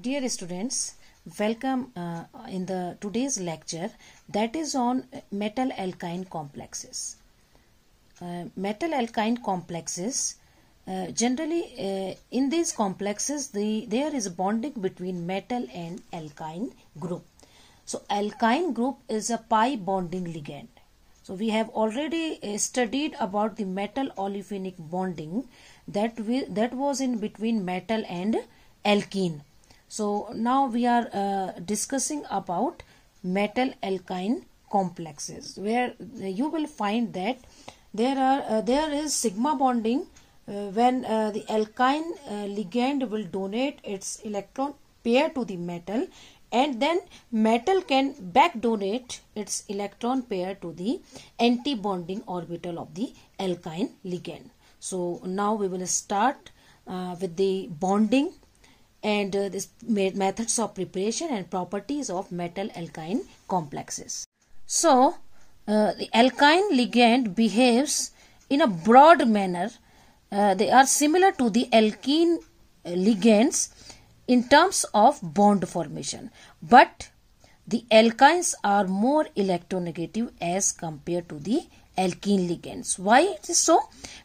Dear students, welcome uh, in the today's lecture that is on metal alkyne complexes. Uh, metal alkyne complexes uh, generally uh, in these complexes the there is bonding between metal and alkyne group. So alkyne group is a pi bonding ligand. So we have already uh, studied about the metal olefinic bonding that we, that was in between metal and alkene so now we are uh, discussing about metal alkyne complexes where uh, you will find that there are uh, there is sigma bonding uh, when uh, the alkyne uh, ligand will donate its electron pair to the metal and then metal can back donate its electron pair to the anti-bonding orbital of the alkyne ligand. So now we will start with the bonding and uh, this methods of preparation and properties of metal alkyne complexes. So, uh, the alkyne ligand behaves in a broad manner. Uh, they are similar to the alkene uh, ligands in terms of bond formation, but the alkynes are more electronegative as compared to the alkene ligands. Why it is so?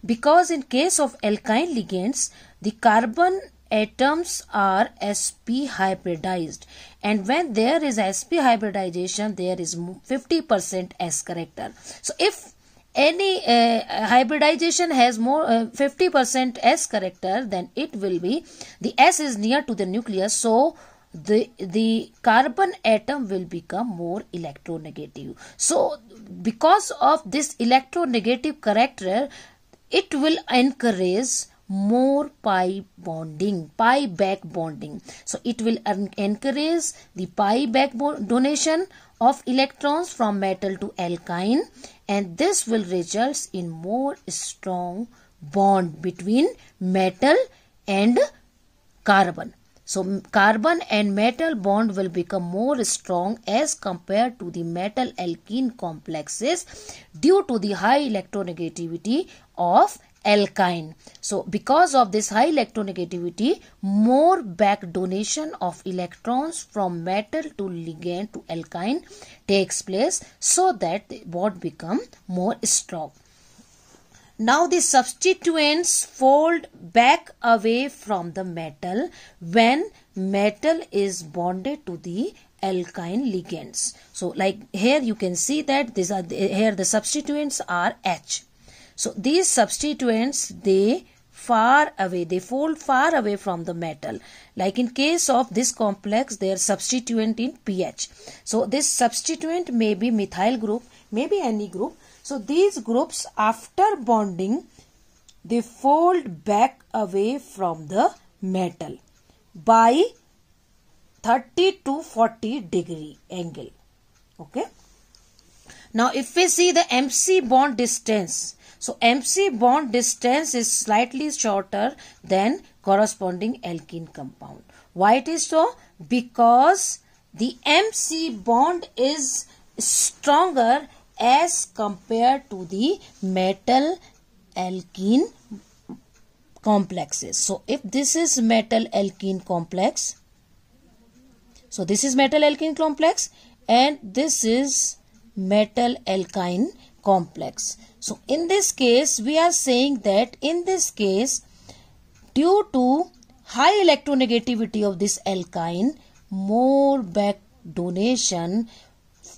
Because in case of alkyne ligands, the carbon atoms are sp hybridized and when there is sp hybridization there is 50% s character so if any uh, hybridization has more 50% uh, s character then it will be the s is near to the nucleus so the the carbon atom will become more electronegative so because of this electronegative character it will encourage more pi bonding, pi back bonding. So it will encourage the pi back donation of electrons from metal to alkyne and this will result in more strong bond between metal and carbon. So carbon and metal bond will become more strong as compared to the metal alkene complexes due to the high electronegativity of alkyne. So because of this high electronegativity, more back donation of electrons from metal to ligand to alkyne takes place so that the bond become more strong. Now the substituents fold back away from the metal when metal is bonded to the alkyne ligands. So like here you can see that these are the, here the substituents are H. So these substituents they far away they fold far away from the metal like in case of this complex their substituent in pH. So this substituent may be methyl group may be any group so these groups after bonding they fold back away from the metal by 30 to 40 degree angle. Okay. Now if we see the MC bond distance. So MC bond distance is slightly shorter than corresponding alkene compound. Why it is so? Because the MC bond is stronger as compared to the metal alkene complexes. So if this is metal alkene complex, so this is metal alkene complex and this is metal alkyne complex. So in this case we are saying that in this case due to high electronegativity of this alkyne more back donation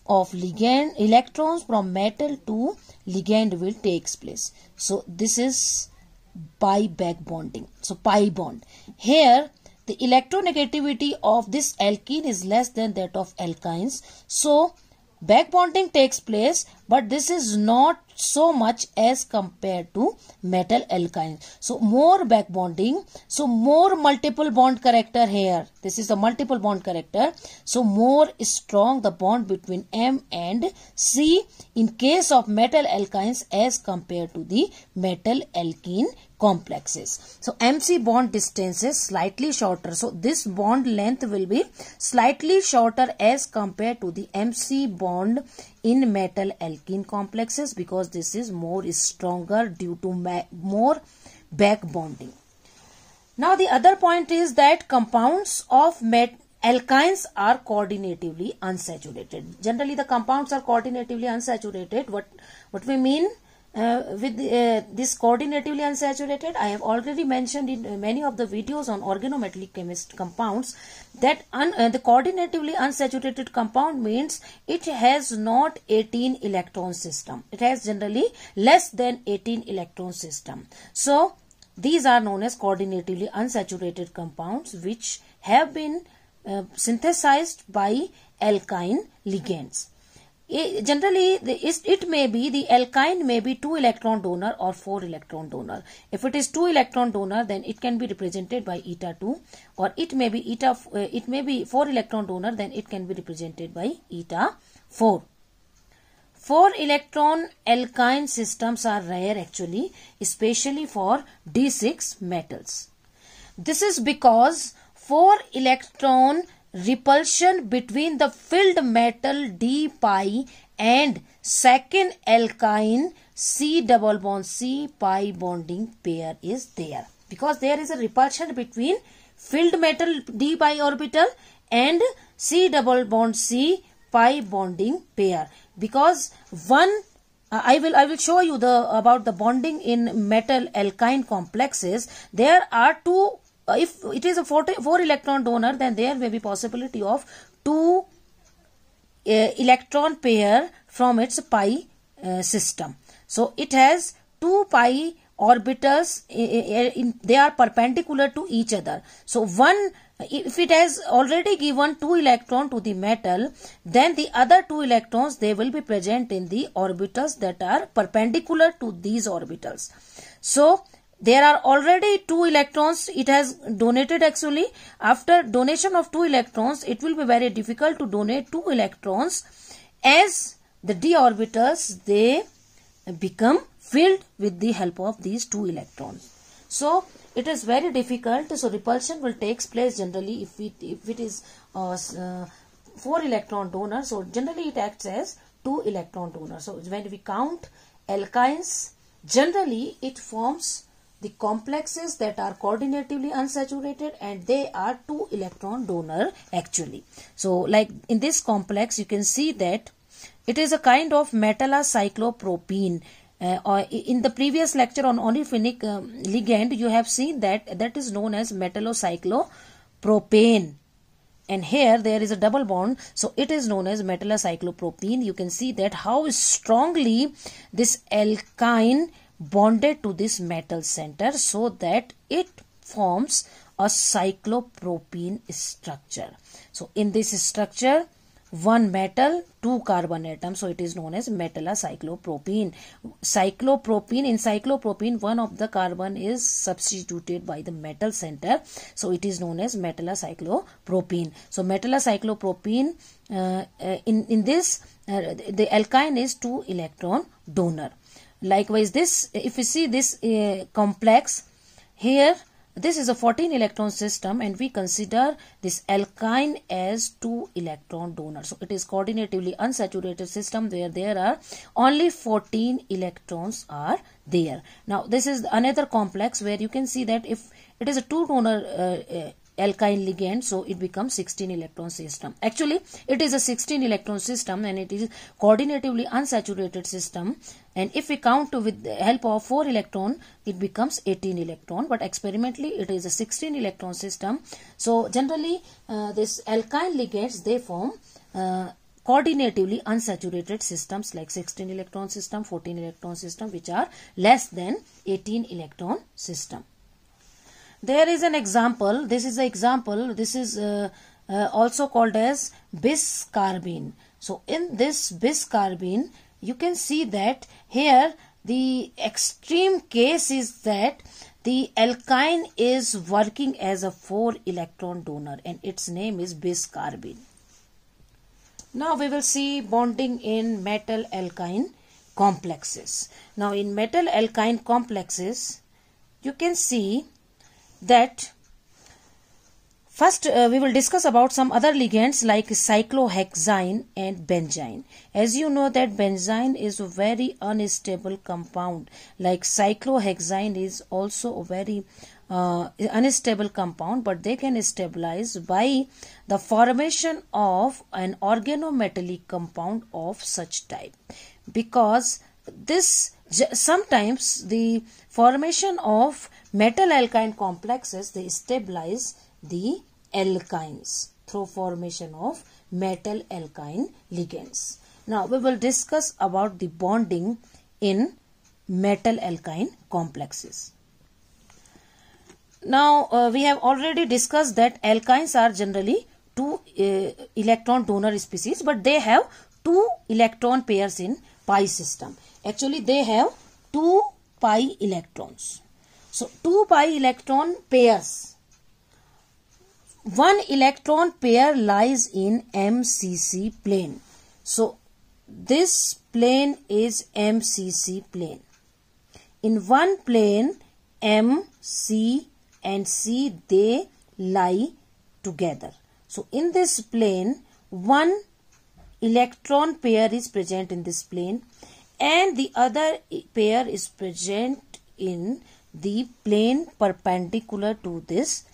of ligand electrons from metal to ligand will takes place. So this is pi back bonding. So pi bond. Here the electronegativity of this alkene is less than that of alkynes. So back bonding takes place but this is not so much as compared to metal alkynes. So more back bonding, so more multiple bond character here. This is a multiple bond character. So more strong the bond between M and C in case of metal alkynes as compared to the metal alkene complexes. So MC bond distance is slightly shorter. So this bond length will be slightly shorter as compared to the MC bond in metal alkene complexes because this is more stronger due to more back bonding. Now the other point is that compounds of met alkynes are coordinatively unsaturated. Generally the compounds are coordinatively unsaturated. What, what we mean? uh, with the, uh, this coordinatively unsaturated i have already mentioned in uh, many of the videos on organometallic chemist compounds that un, uh, the coordinatively unsaturated compound means it has not 18 electron system it has generally less than 18 electron system so these are known as coordinatively unsaturated compounds which have been uh, synthesized by alkyne ligands generally, it may be the alkyne may be 2 electron donor or 4 electron donor. If it is 2 electron donor, then it can be represented by eta 2 or it may be eta, uh, it may be 4 electron donor, then it can be represented by eta 4. 4 electron alkyne systems are rare actually, especially for D6 metals. This is because 4 electron repulsion between the filled metal D pi and second alkyne C double bond C pi bonding pair is there because there is a repulsion between filled metal D pi orbital and C double bond C pi bonding pair because one uh, I will I will show you the about the bonding in metal alkyne complexes there are two uh, if it is a four, four electron donor then there may be possibility of two uh, electron pair from its pi uh, system so it has two pi orbitals they are perpendicular to each other so one if it has already given two electron to the metal then the other two electrons they will be present in the orbitals that are perpendicular to these orbitals so there are already two electrons it has donated actually after donation of two electrons it will be very difficult to donate two electrons as the d orbitals they become filled with the help of these two electrons so it is very difficult so repulsion will takes place generally if it if it is uh, uh, four electron donor so generally it acts as two electron donor so when we count alkynes generally it forms the complexes that are coordinatively unsaturated and they are two electron donor actually. So like in this complex you can see that it is a kind of metallocyclopropene uh, or in the previous lecture on olefinic um, ligand you have seen that that is known as metallocyclopropane and here there is a double bond so it is known as metallocyclopropene you can see that how strongly this alkyne bonded to this metal center so that it forms a cyclopropene structure. So in this structure, one metal, two carbon atoms. So it is known as metallocyclopropene. Cyclopropene, in cyclopropene, one of the carbon is substituted by the metal center. So it is known as metallocyclopropene. So metallocyclopropene, uh, uh, in, in this, uh, the alkyne is two electron donor. Likewise, this if we see this uh, complex here, this is a 14 electron system and we consider this alkyne as 2 electron donor. So, it is coordinatively unsaturated system where there are only 14 electrons are there. Now, this is another complex where you can see that if it is a 2 donor uh, uh alkyl ligand so it becomes 16 electron system actually it is a 16 electron system and it is coordinatively unsaturated system and if we count with the help of 4 electron it becomes 18 electron but experimentally it is a 16 electron system so generally uh, this alkyl ligands they form uh, coordinatively unsaturated systems like 16 electron system 14 electron system which are less than 18 electron system there is an example. This is the example. This is uh, uh, also called as biscarbene. So in this biscarbene, you can see that here the extreme case is that the alkyne is working as a 4 electron donor and its name is biscarbene. Now we will see bonding in metal alkyne complexes. Now in metal alkyne complexes, you can see that First, uh, we will discuss about some other ligands like cyclohexane and benzene. As you know that benzene is a very unstable compound. Like cyclohexane is also a very uh, unstable compound but they can stabilize by the formation of an organometallic compound of such type. Because this sometimes the formation of metal alkyne complexes they stabilize the alkynes through formation of metal alkyne ligands. Now we will discuss about the bonding in metal alkyne complexes. Now uh, we have already discussed that alkynes are generally two uh, electron donor species but they have two electron pairs in pi system actually they have 2 pi electrons. So 2 pi electron pairs. One electron pair lies in MCC plane. So this plane is MCC plane. In one plane M, C and C they lie together. So in this plane one electron pair is present in this plane and the other pair is present in the plane perpendicular to this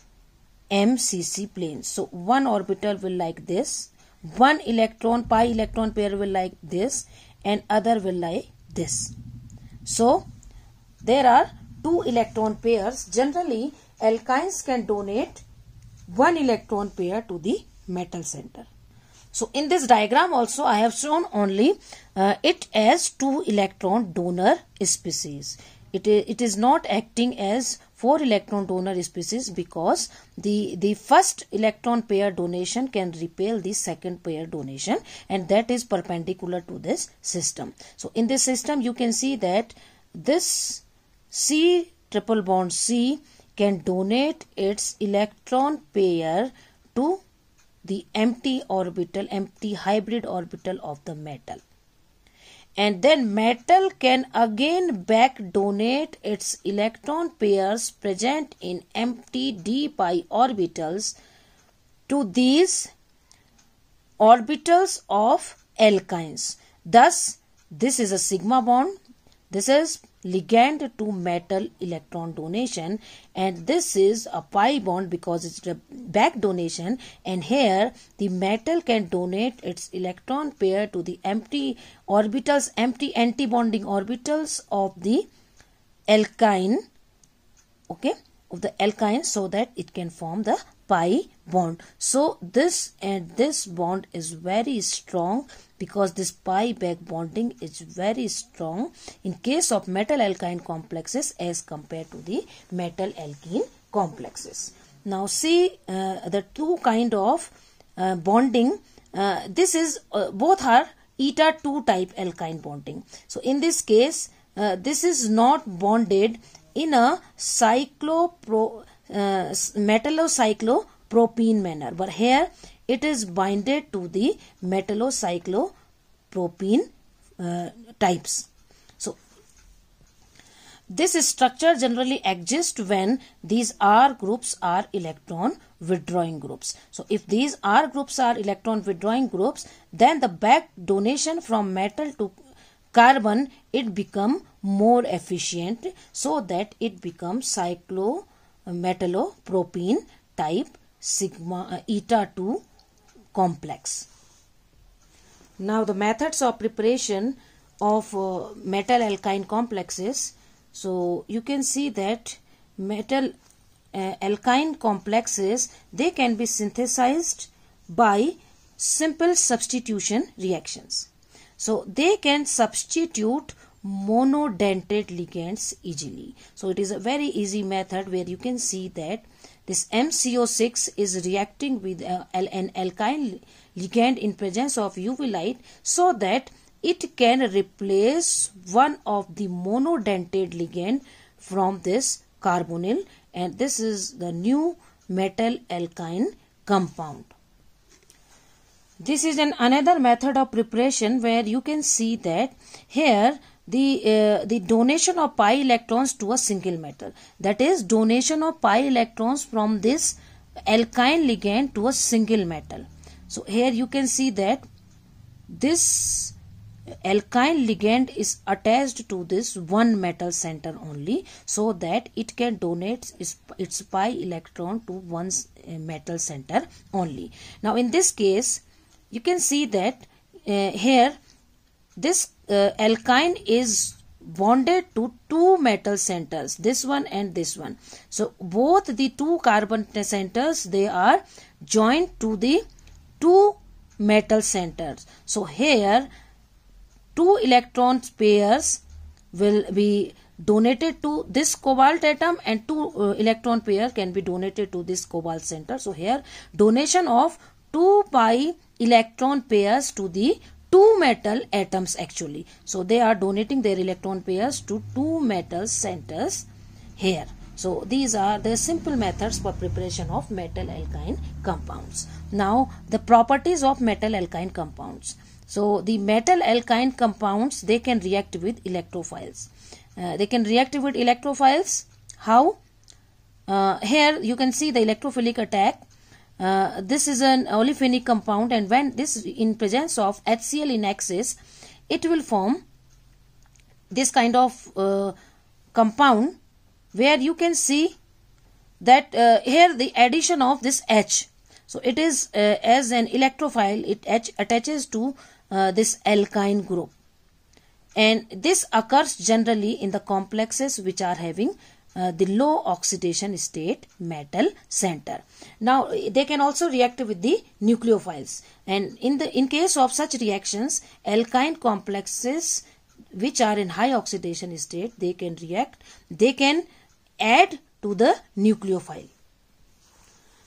MCC plane. So one orbital will like this, one electron pi electron pair will like this and other will like this. So there are two electron pairs. Generally alkynes can donate one electron pair to the metal center. So in this diagram also I have shown only uh, it as two electron donor species. It is it is not acting as four electron donor species because the, the first electron pair donation can repel the second pair donation and that is perpendicular to this system. So in this system you can see that this C triple bond C can donate its electron pair to the empty orbital, empty hybrid orbital of the metal. And then metal can again back donate its electron pairs present in empty d pi orbitals to these orbitals of alkynes. Thus, this is a sigma bond. This is ligand to metal electron donation and this is a pi bond because it's a back donation and here the metal can donate its electron pair to the empty orbitals empty anti-bonding orbitals of the alkyne okay of the alkyne so that it can form the pi bond so this and this bond is very strong because this pi back bonding is very strong in case of metal alkyne complexes as compared to the metal alkene complexes now see uh, the two kind of uh, bonding uh, this is uh, both are eta 2 type alkyne bonding so in this case uh, this is not bonded in a cyclopro uh, metallocyclopropene manner but here it is binded to the metallocyclopropene uh, types so this structure generally exists when these R groups are electron withdrawing groups. So if these R groups are electron withdrawing groups, then the back donation from metal to carbon, it become more efficient so that it becomes cyclo metallopropene type sigma uh, eta 2 complex. Now the methods of preparation of uh, metal alkyne complexes. So you can see that metal uh, alkyne complexes they can be synthesized by simple substitution reactions. So they can substitute monodentate ligands easily. So it is a very easy method where you can see that this MCO6 is reacting with uh, an alkyl ligand in presence of UV light so that it can replace one of the monodentate ligand from this carbonyl and this is the new metal alkyne compound. This is an another method of preparation where you can see that here the uh, the donation of pi electrons to a single metal that is donation of pi electrons from this alkyne ligand to a single metal so here you can see that this alkyne ligand is attached to this one metal center only so that it can donate its, pi electron to one uh, metal center only now in this case you can see that uh, here this uh, alkyne is bonded to two metal centers this one and this one so both the two carbon centers they are joined to the two metal centers so here two electron pairs will be donated to this cobalt atom and two uh, electron pair can be donated to this cobalt center so here donation of 2 pi electron pairs to the two metal atoms actually. So they are donating their electron pairs to two metal centers here. So these are the simple methods for preparation of metal alkyne compounds. Now the properties of metal alkyne compounds. So the metal alkyne compounds they can react with electrophiles. Uh, they can react with electrophiles. How? Uh, here you can see the electrophilic attack uh, this is an olefinic compound and when this in presence of HCl in excess, it will form this kind of uh, compound where you can see that uh, here the addition of this H. So it is uh, as an electrophile, it H attaches to uh, this alkyne group. And this occurs generally in the complexes which are having uh, the low oxidation state metal center. Now they can also react with the nucleophiles and in the in case of such reactions alkyne complexes which are in high oxidation state they can react they can add to the nucleophile.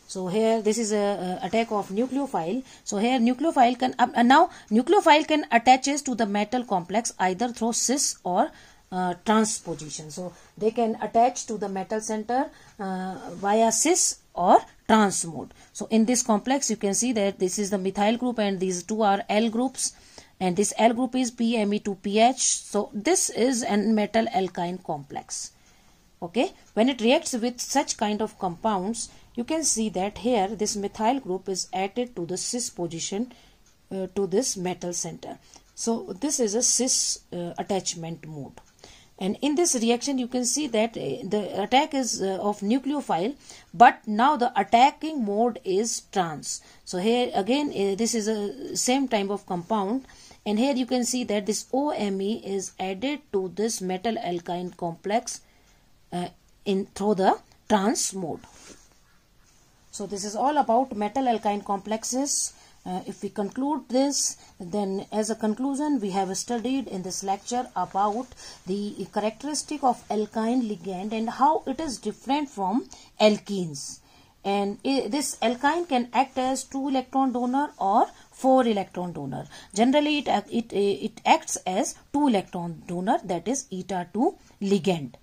So here this is a, a attack of nucleophile. So here nucleophile can uh, now nucleophile can attaches to the metal complex either through cis or uh, transposition. So they can attach to the metal center uh, via cis or trans mode. So in this complex you can see that this is the methyl group and these two are L groups and this L group is PMe2PH. So this is an metal alkyne complex. Okay, when it reacts with such kind of compounds, you can see that here this methyl group is added to the cis position uh, to this metal center so this is a cis uh, attachment mode. And in this reaction, you can see that uh, the attack is uh, of nucleophile, but now the attacking mode is trans. So here again, uh, this is a same type of compound. And here you can see that this OME is added to this metal alkyne complex uh, in through the trans mode. So this is all about metal alkyne complexes. Uh, if we conclude this, then as a conclusion, we have studied in this lecture about the characteristic of alkyne ligand and how it is different from alkenes. And this alkyne can act as two electron donor or 4 electron donor. Generally, it, it, it acts as 2 electron donor that is eta 2 ligand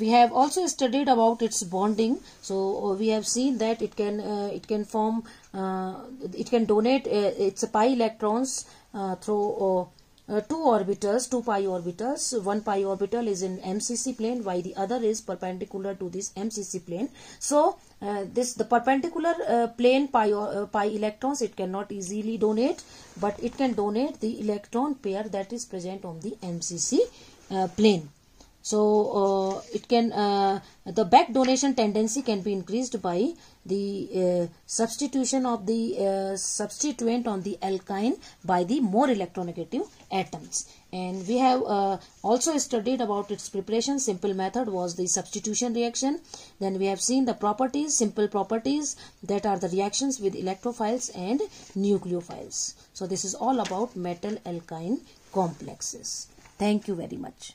we have also studied about its bonding so uh, we have seen that it can uh, it can form uh, it can donate uh, its pi electrons uh, through uh, two orbitals two pi orbitals one pi orbital is in mcc plane while the other is perpendicular to this mcc plane so this the perpendicular plane pi pi electrons it cannot easily donate but it can donate the electron pair that is present on the mcc plane so uh, it can uh, the back donation tendency can be increased by the uh, substitution of the substituent on the alkyne by the more electronegative atoms and we have uh, also studied about its preparation simple method was the substitution reaction then we have seen the properties simple properties that are the reactions with electrophiles and nucleophiles so this is all about metal alkyne complexes thank you very much